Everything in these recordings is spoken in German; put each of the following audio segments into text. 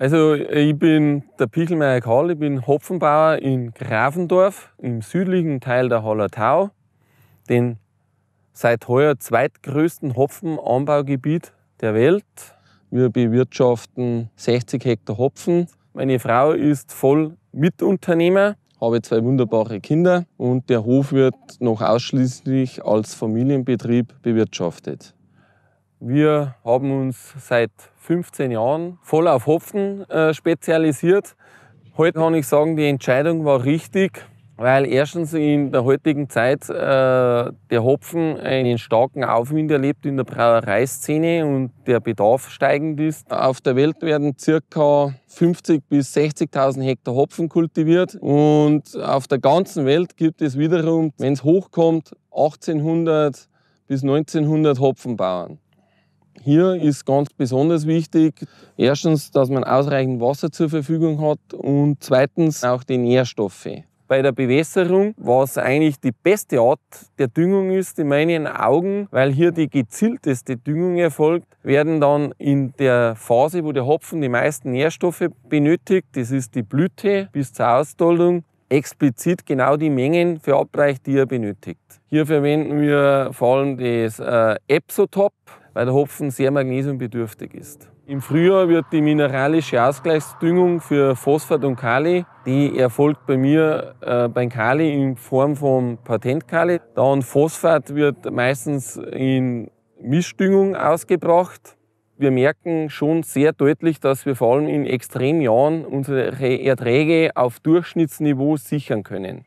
Also ich bin der Pichelmeier Karl, ich bin Hopfenbauer in Grafendorf im südlichen Teil der Hallertau, den seit heuer zweitgrößten Hopfenanbaugebiet der Welt. Wir bewirtschaften 60 Hektar Hopfen. Meine Frau ist voll Mitunternehmer, habe zwei wunderbare Kinder und der Hof wird noch ausschließlich als Familienbetrieb bewirtschaftet. Wir haben uns seit 15 Jahren voll auf Hopfen äh, spezialisiert. Heute kann ich sagen, die Entscheidung war richtig, weil erstens in der heutigen Zeit äh, der Hopfen einen starken Aufwind erlebt in der Brauereiszene und der Bedarf steigend ist. Auf der Welt werden ca. 50.000 bis 60.000 Hektar Hopfen kultiviert und auf der ganzen Welt gibt es wiederum, wenn es hochkommt, 1800 bis 1900 Hopfenbauern. Hier ist ganz besonders wichtig, erstens, dass man ausreichend Wasser zur Verfügung hat und zweitens auch die Nährstoffe. Bei der Bewässerung, was eigentlich die beste Art der Düngung ist in meinen Augen, weil hier die gezielteste Düngung erfolgt, werden dann in der Phase, wo der Hopfen die meisten Nährstoffe benötigt, das ist die Blüte bis zur Ausdoldung, explizit genau die Mengen verabreicht, die er benötigt. Hier verwenden wir vor allem das äh, Epsotop, weil der Hopfen sehr magnesiumbedürftig ist. Im Frühjahr wird die mineralische Ausgleichsdüngung für Phosphat und Kali, die erfolgt bei mir äh, beim Kali in Form von Patentkali. Dann Phosphat wird meistens in Mischdüngung ausgebracht. Wir merken schon sehr deutlich, dass wir vor allem in Extremjahren unsere Erträge auf Durchschnittsniveau sichern können.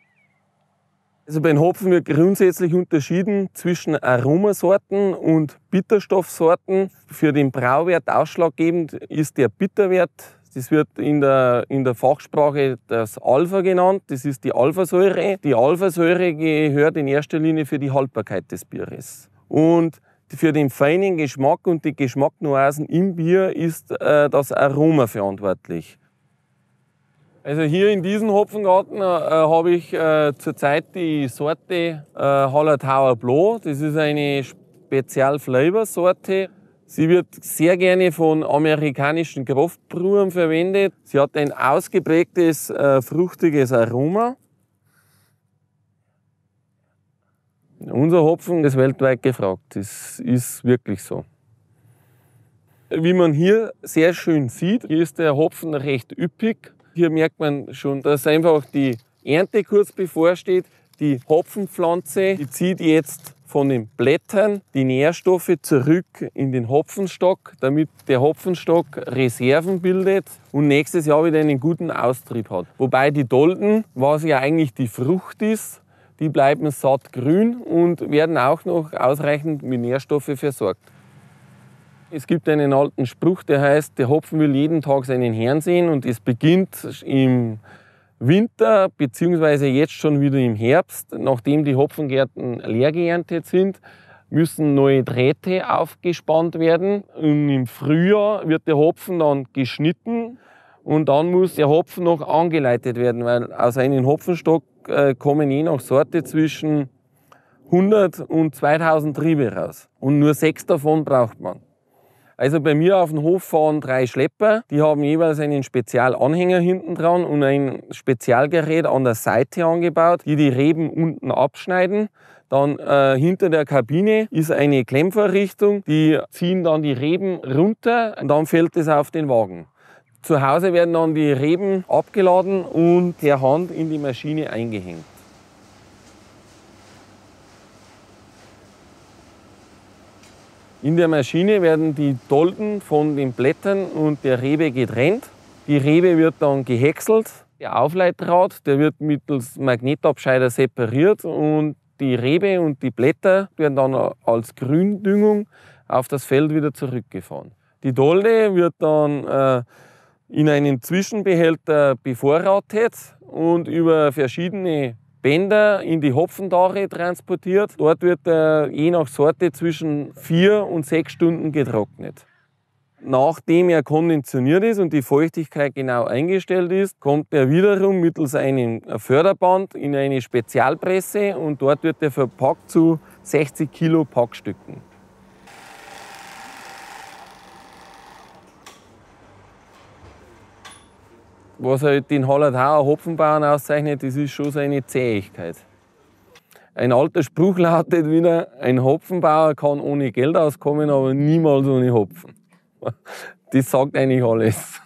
Also bei den Hopfen wird grundsätzlich unterschieden zwischen Aromasorten und Bitterstoffsorten. Für den Brauwert ausschlaggebend ist der Bitterwert. Das wird in der, in der Fachsprache das Alpha genannt. Das ist die Alphasäure. Die Alphasäure gehört in erster Linie für die Haltbarkeit des Bieres. Und für den feinen Geschmack und die Geschmacknuancen im Bier ist äh, das Aroma verantwortlich. Also hier in diesem Hopfengarten äh, habe ich äh, zurzeit die Sorte äh, Tower Blau. Das ist eine Spezialflavor-Sorte. Sie wird sehr gerne von amerikanischen Kraftbrühern verwendet. Sie hat ein ausgeprägtes äh, fruchtiges Aroma. Unser Hopfen ist weltweit gefragt. Das ist wirklich so. Wie man hier sehr schön sieht, hier ist der Hopfen recht üppig. Hier merkt man schon, dass einfach die Ernte kurz bevorsteht. Die Hopfenpflanze, die zieht jetzt von den Blättern die Nährstoffe zurück in den Hopfenstock, damit der Hopfenstock Reserven bildet und nächstes Jahr wieder einen guten Austrieb hat. Wobei die Dolden, was ja eigentlich die Frucht ist, die bleiben sattgrün und werden auch noch ausreichend mit Nährstoffe versorgt. Es gibt einen alten Spruch, der heißt, der Hopfen will jeden Tag seinen Herrn sehen und es beginnt im Winter bzw. jetzt schon wieder im Herbst, nachdem die Hopfengärten leer geerntet sind, müssen neue Drähte aufgespannt werden. Und Im Frühjahr wird der Hopfen dann geschnitten und dann muss der Hopfen noch angeleitet werden, weil aus einem Hopfenstock äh, kommen je nach Sorte zwischen 100 und 2000 Triebe raus und nur sechs davon braucht man. Also bei mir auf dem Hof fahren drei Schlepper. Die haben jeweils einen Spezialanhänger hinten dran und ein Spezialgerät an der Seite angebaut, die die Reben unten abschneiden. Dann äh, hinter der Kabine ist eine Klemmvorrichtung, die ziehen dann die Reben runter und dann fällt es auf den Wagen. Zu Hause werden dann die Reben abgeladen und per Hand in die Maschine eingehängt. In der Maschine werden die Dolden von den Blättern und der Rebe getrennt. Die Rebe wird dann gehäckselt. Der Aufleitdraht der wird mittels Magnetabscheider separiert und die Rebe und die Blätter werden dann als Gründüngung auf das Feld wieder zurückgefahren. Die Dolde wird dann äh, in einen Zwischenbehälter bevorratet und über verschiedene Bänder in die Hopfentache transportiert. Dort wird er äh, je nach Sorte zwischen vier und sechs Stunden getrocknet. Nachdem er konditioniert ist und die Feuchtigkeit genau eingestellt ist, kommt er wiederum mittels einem Förderband in eine Spezialpresse und dort wird er verpackt zu 60 Kilo Packstücken. was halt den Hallertauer Hopfenbauern auszeichnet, das ist schon seine Zähigkeit. Ein alter Spruch lautet wieder, ein Hopfenbauer kann ohne Geld auskommen, aber niemals ohne Hopfen. Das sagt eigentlich alles.